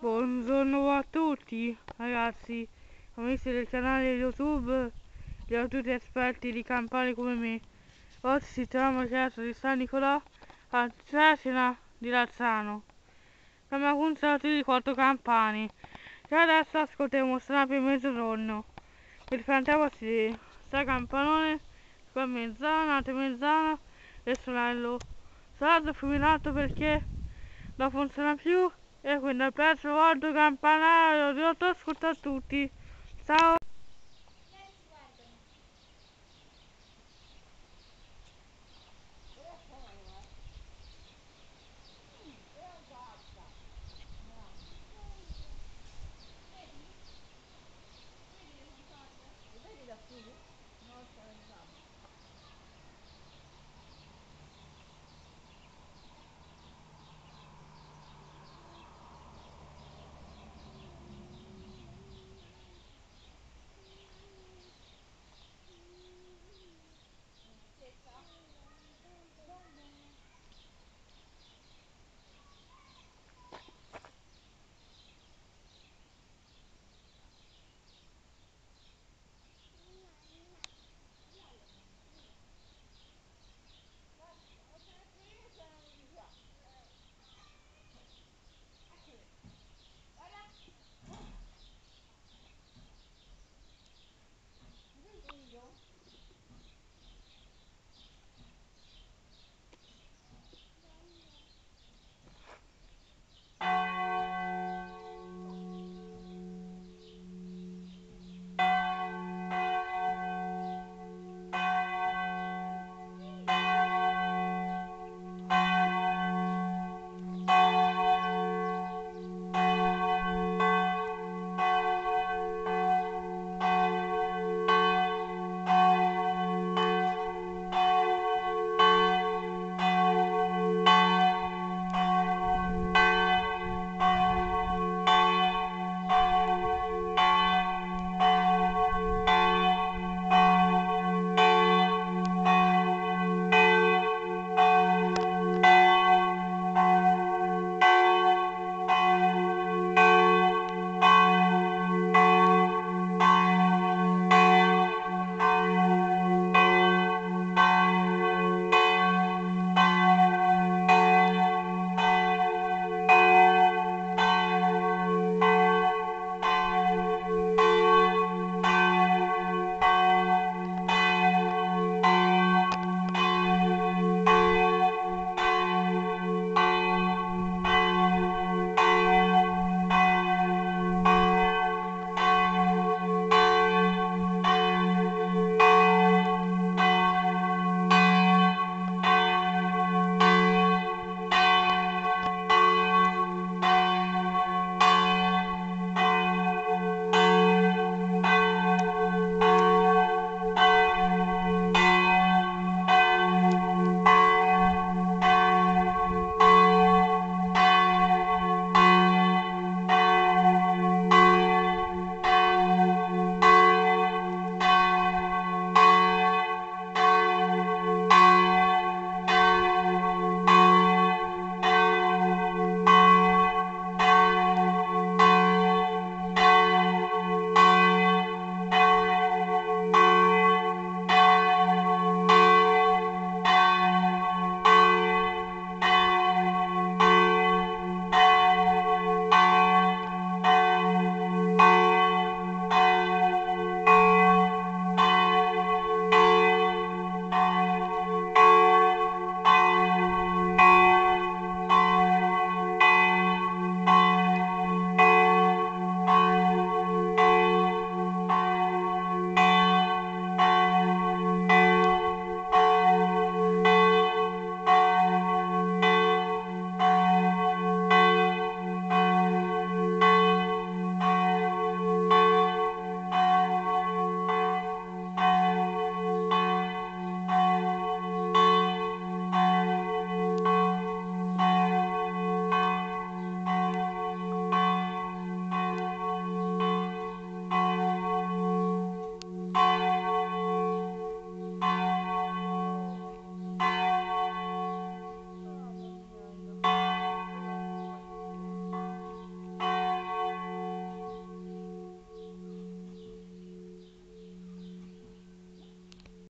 Buongiorno a tutti ragazzi, amici del canale YouTube, e a tutti esperti di campane come me. Oggi ci troviamo a casa di San Nicolò a Cecina di Lazzano. Siamo a concerto di quattro campane. E adesso ascoltiamo Snap in mezzogiorno. Nel frattempo si sta campanone, qua mezzana, altre mezzana e sonello. Sarà fulminato perché non funziona più e quindi ho perso Volto Campanario, vi ho ascoltato a tutti, ciao!